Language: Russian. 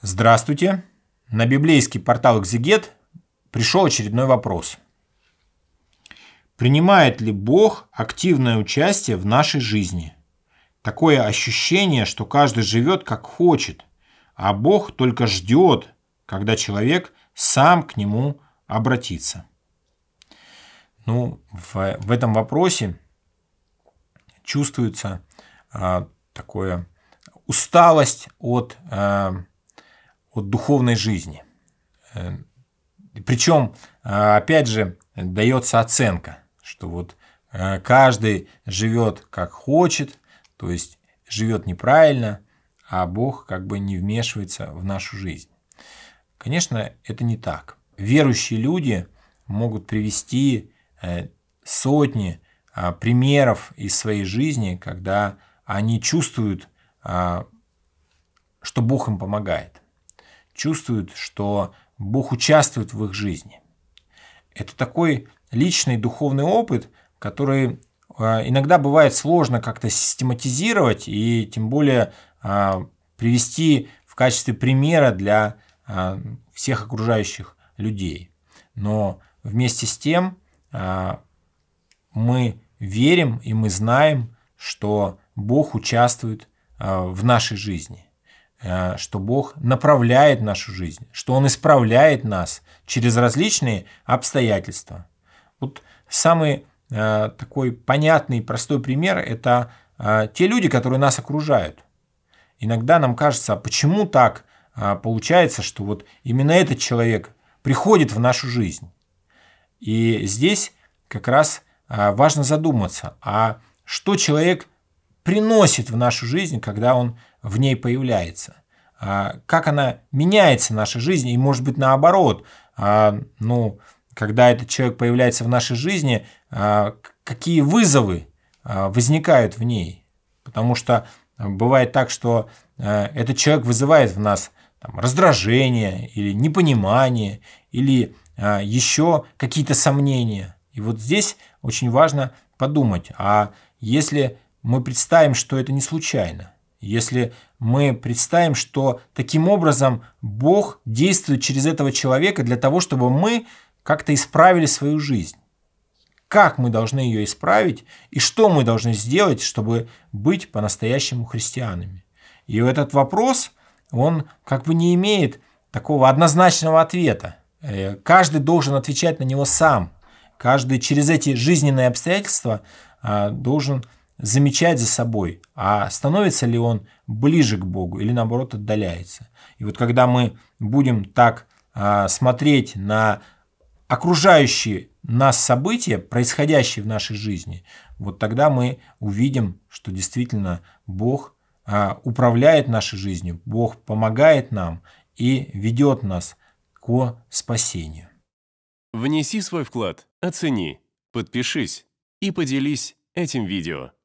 Здравствуйте! На библейский портал «Экзегет» пришел очередной вопрос. Принимает ли Бог активное участие в нашей жизни? Такое ощущение, что каждый живет как хочет, а Бог только ждет, когда человек сам к нему обратится. Ну, в, в этом вопросе чувствуется э, такое усталость от э, от духовной жизни. Э, Причем, э, опять же, дается оценка, что вот э, каждый живет как хочет, то есть живет неправильно, а Бог как бы не вмешивается в нашу жизнь. Конечно, это не так. Верующие люди могут привести сотни примеров из своей жизни, когда они чувствуют, а, что Бог им помогает – чувствуют, что Бог участвует в их жизни. Это такой личный духовный опыт, который а, иногда бывает сложно как-то систематизировать и тем более а, привести в качестве примера для а, всех окружающих людей. Но вместе с тем мы верим и мы знаем, что Бог участвует в нашей жизни. Э, что Бог направляет нашу жизнь, что Он исправляет нас через различные обстоятельства. Вот самый э, такой понятный, простой пример – это э, те люди, которые нас окружают. Иногда нам кажется, «А почему так а, получается, что вот именно этот человек приходит в нашу жизнь. И здесь как раз важно задуматься, а что человек – приносит в нашу жизнь, когда он в ней появляется. А, как она меняется в нашей жизни, и может быть наоборот, а, ну, когда этот человек появляется в нашей жизни, а, какие вызовы возникают в ней. Потому что бывает так, что этот человек вызывает в нас там, раздражение или непонимание, или еще какие-то сомнения. И вот здесь очень важно подумать, а если мы представим, что это не случайно, если мы представим, что таким образом Бог действует через этого человека для того, чтобы мы как-то исправили свою жизнь. Как мы должны ее исправить и что мы должны сделать, чтобы быть по-настоящему христианами? И этот вопрос, он как бы не имеет такого однозначного ответа. Э, каждый должен отвечать на него сам. Каждый через эти жизненные обстоятельства а, должен отвечать замечать за собой, а становится ли он ближе к Богу или наоборот отдаляется. И вот когда мы будем так а, смотреть на окружающие нас события, происходящие в нашей жизни, вот тогда мы увидим, что действительно Бог а, управляет нашей жизнью, Бог помогает нам и ведет нас к спасению. Внеси свой вклад, оцени, подпишись и поделись этим видео.